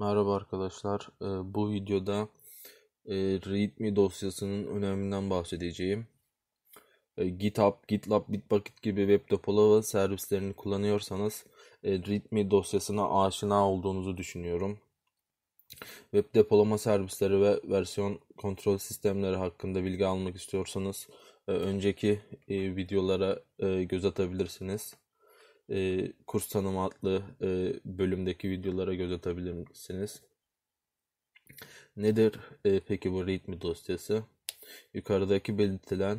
Merhaba arkadaşlar. Ee, bu videoda e, README dosyasının öneminden bahsedeceğim. Ee, GitHub, GitLab, Bitbucket gibi web depolama servislerini kullanıyorsanız e, README dosyasına aşina olduğunuzu düşünüyorum. Web depolama servisleri ve versiyon kontrol sistemleri hakkında bilgi almak istiyorsanız e, önceki videolara göz atabilirsiniz e, kurs tanımı adlı e, bölümdeki videolara göz atabilirsiniz. Nedir e, peki bu readme dosyası? Yukarıdaki belirtilen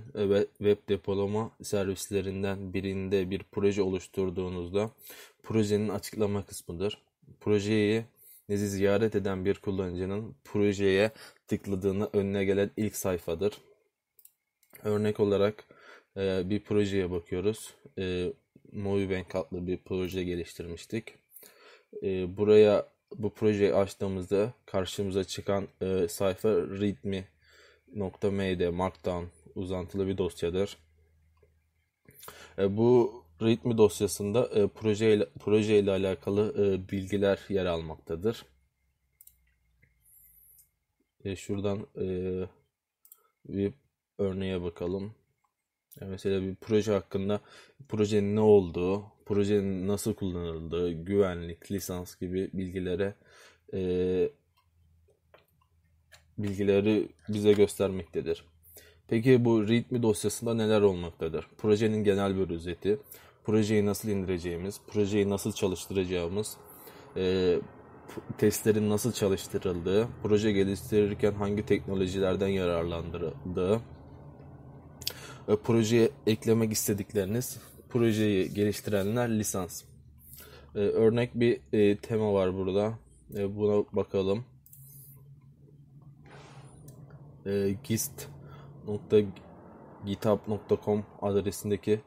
web depolama servislerinden birinde bir proje oluşturduğunuzda projenin açıklama kısmıdır. Projeyi nezi ziyaret eden bir kullanıcının projeye tıkladığını önüne gelen ilk sayfadır. Örnek olarak e, bir projeye bakıyoruz. E, Movibank adlı bir proje geliştirmiştik. E, buraya bu projeyi açtığımızda karşımıza çıkan e, sayfa readme.md markdown uzantılı bir dosyadır. E, bu readme dosyasında e, proje ile proje ile alakalı e, bilgiler yer almaktadır. E, şuradan e, bir örneğe bakalım. Mesela bir proje hakkında projenin ne olduğu, projenin nasıl kullanıldığı, güvenlik, lisans gibi bilgilere e, bilgileri bize göstermektedir. Peki bu readme dosyasında neler olmaktadır? Projenin genel bir özeti, projeyi nasıl indireceğimiz, projeyi nasıl çalıştıracağımız, e, testlerin nasıl çalıştırıldığı, proje geliştirirken hangi teknolojilerden yararlandığı, e, projeye eklemek istedikleriniz, projeyi geliştirenler lisans. E, örnek bir e, tema var burada. Buna bakalım. gist.github.com adresindeki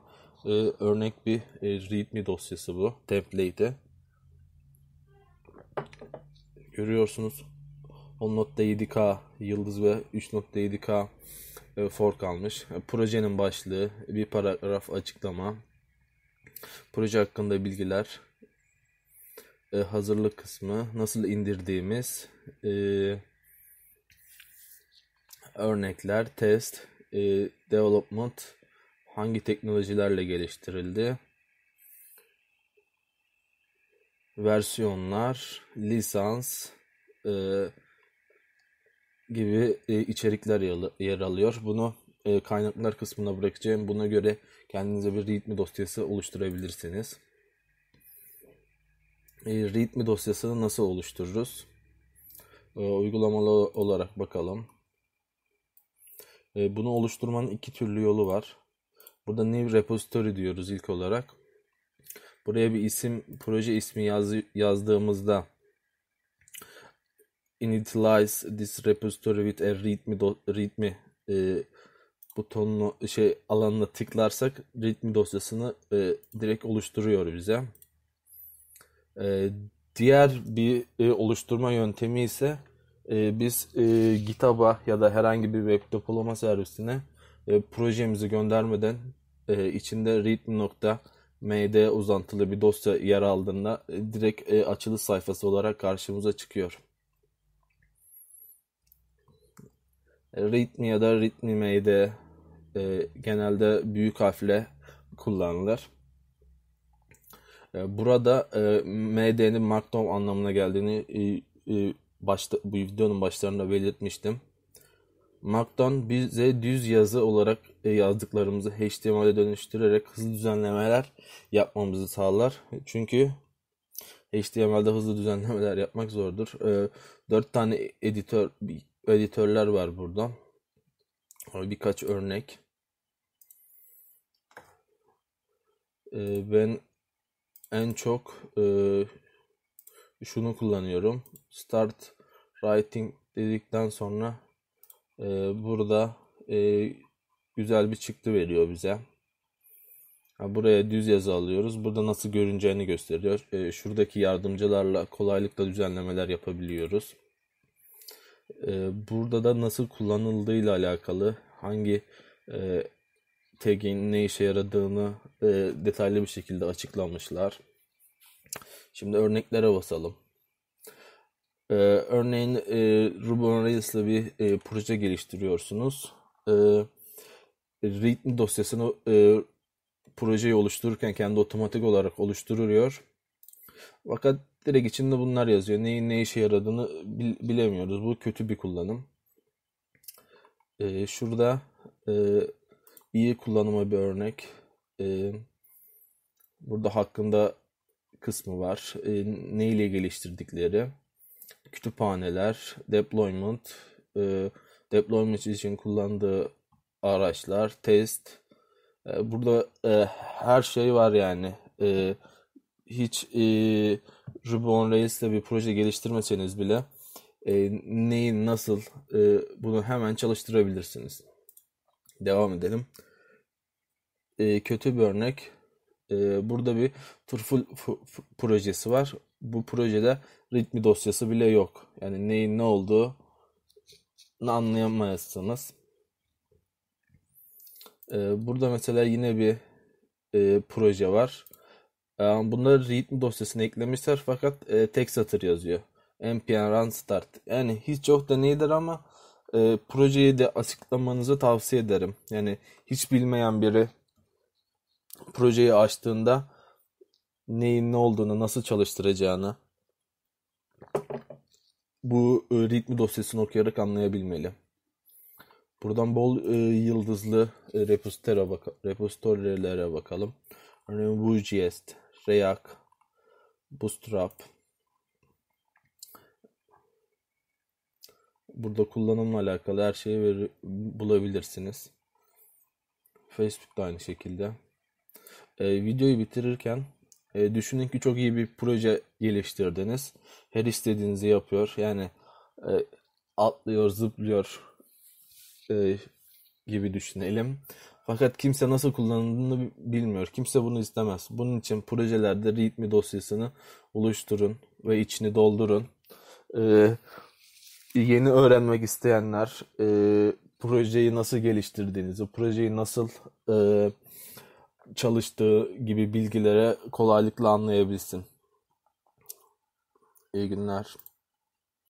örnek bir readme dosyası bu. Template'i. Görüyorsunuz 10.7K yıldız ve 3.7K e, fork almış. E, projenin başlığı, bir paragraf açıklama, proje hakkında bilgiler, e, hazırlık kısmı, nasıl indirdiğimiz, örnekler, test, development, hangi teknolojilerle geliştirildi, versiyonlar, lisans, ııı gibi e, içerikler yer alıyor. Bunu e, kaynaklar kısmına bırakacağım. Buna göre kendinize bir readme dosyası oluşturabilirsiniz. E, readme dosyasını nasıl oluştururuz? E, uygulamalı olarak bakalım. E, bunu oluşturmanın iki türlü yolu var. Burada new repository diyoruz ilk olarak. Buraya bir isim, proje ismi yaz, yazdığımızda initialize this repository with a readme, do, readme e, butonunu şey alanına tıklarsak readme dosyasını e, direkt oluşturuyor bize. E, diğer bir e, oluşturma yöntemi ise e, biz e, GitHub'a ya da herhangi bir web depolama servisine e, projemizi göndermeden e, içinde readme.md uzantılı bir dosya yer aldığında e, direkt e, açılış sayfası olarak karşımıza çıkıyor. ritmi ya da ritmime'de e, genelde büyük harfle kullanılır. E, burada e, MD'nin markdown anlamına geldiğini e, e, başta, bu videonun başlarında belirtmiştim. Markdown bize düz yazı olarak e, yazdıklarımızı HTML'e dönüştürerek hızlı düzenlemeler yapmamızı sağlar. Çünkü HTML'de hızlı düzenlemeler yapmak zordur. 4 e, tane editör editörler var burada. Birkaç örnek. Ee, ben en çok e, şunu kullanıyorum. Start Writing dedikten sonra e, burada e, güzel bir çıktı veriyor bize. Buraya düz yazı alıyoruz. Burada nasıl görüneceğini gösteriyor. Şuradaki yardımcılarla kolaylıkla düzenlemeler yapabiliyoruz. Ee, burada da nasıl kullanıldığıyla alakalı hangi e, tagin ne işe yaradığını e, detaylı bir şekilde açıklamışlar. Şimdi örneklere basalım. E, örneğin e, Ruby on Rails'la bir e, proje geliştiriyorsunuz. E, readme dosyasını e, projeyi oluştururken kendi otomatik olarak oluşturuyor. Fakat Direkt içinde bunlar yazıyor. Neyin ne işe yaradığını bilemiyoruz. Bu kötü bir kullanım. Ee, şurada e, iyi kullanıma bir örnek. Ee, burada hakkında kısmı var. E, ne ile geliştirdikleri. Kütüphaneler, deployment, e, deployment için kullandığı araçlar, test. E, burada e, her şey var yani. E, hiç e, Ruby on Rails'le bir proje geliştirmeseniz bile e, neyi nasıl e, bunu hemen çalıştırabilirsiniz. Devam edelim. E, kötü bir örnek. E, burada bir Turful projesi var. Bu projede ritmi dosyası bile yok. Yani neyin ne olduğu anlayamazsınız. E, burada mesela yine bir e, proje var. Ee, bunları readme dosyasına eklemişler fakat e, tek satır yazıyor. npm run start. Yani hiç yok da neydir ama e, projeyi de açıklamanızı tavsiye ederim. Yani hiç bilmeyen biri projeyi açtığında neyin ne olduğunu, nasıl çalıştıracağını bu e, ritmi dosyasını okuyarak anlayabilmeli. Buradan bol e, yıldızlı e, repositorilere baka bakalım. Örneğin hani Vue.js, React, Bootstrap. Burada kullanımla alakalı her şeyi bulabilirsiniz. Facebook da aynı şekilde. E, videoyu bitirirken e, düşünün ki çok iyi bir proje geliştirdiniz. Her istediğinizi yapıyor. Yani e, atlıyor, zıplıyor e, gibi düşünelim. Fakat kimse nasıl kullanıldığını bilmiyor. Kimse bunu istemez. Bunun için projelerde readme dosyasını oluşturun ve içini doldurun. Ee, yeni öğrenmek isteyenler e, projeyi nasıl geliştirdiğinizi, projeyi nasıl e, çalıştığı gibi bilgilere kolaylıkla anlayabilsin. İyi günler.